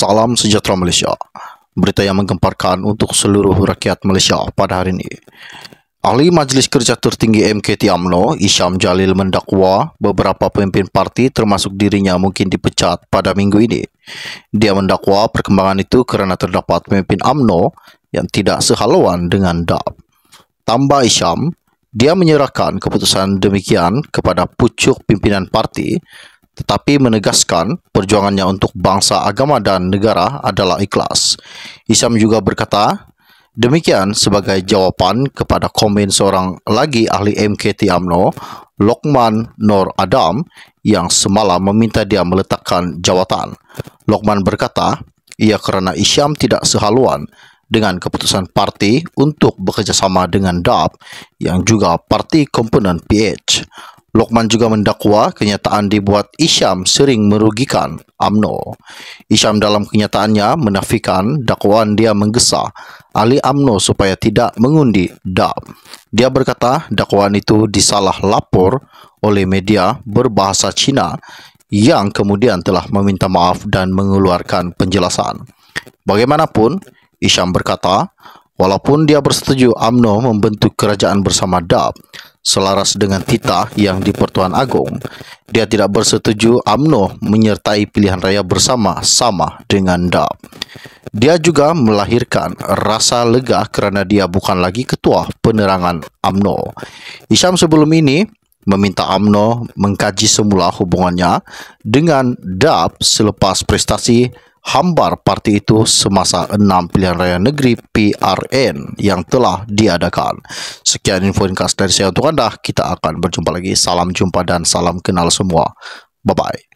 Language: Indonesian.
Salam sejahtera Malaysia. Berita yang menggemparkan untuk seluruh rakyat Malaysia pada hari ini. Ahli Majlis Kerja Tertinggi MKT AMNO, Isham Jalil mendakwa beberapa pemimpin parti termasuk dirinya mungkin dipecat pada minggu ini. Dia mendakwa perkembangan itu kerana terdapat pemimpin AMNO yang tidak sehaluan dengan DAP. Tambah Isham, dia menyerahkan keputusan demikian kepada pucuk pimpinan parti tetapi menegaskan perjuangannya untuk bangsa, agama, dan negara adalah ikhlas. Isam juga berkata, demikian sebagai jawaban kepada komen seorang lagi ahli MKT AMNO, Lokman Nur Adam, yang semalam meminta dia meletakkan jawatan. Lokman berkata, ia kerana Isyam tidak sehaluan dengan keputusan parti untuk bekerjasama dengan DAP yang juga parti komponen PH. Lokman juga mendakwa kenyataan dibuat Isyam sering merugikan AMNO. Isyam dalam kenyataannya menafikan dakwaan dia menggesa Ali AMNO supaya tidak mengundi DAP. Dia berkata dakwaan itu disalah lapor oleh media berbahasa Cina yang kemudian telah meminta maaf dan mengeluarkan penjelasan. Bagaimanapun, Isyam berkata, walaupun dia bersetuju AMNO membentuk kerajaan bersama DAP, selaras dengan titah yang di Pertuan Agong. Dia tidak bersetuju AMNO menyertai pilihan raya bersama sama dengan DAP. Dia juga melahirkan rasa lega kerana dia bukan lagi ketua penerangan AMNO. Isham sebelum ini meminta AMNO mengkaji semula hubungannya dengan DAP selepas prestasi hambar parti itu semasa enam pilihan raya negeri PRN yang telah diadakan. Sekian info ringkas dari saya untuk Anda. Kita akan berjumpa lagi. Salam jumpa dan salam kenal semua. Bye-bye.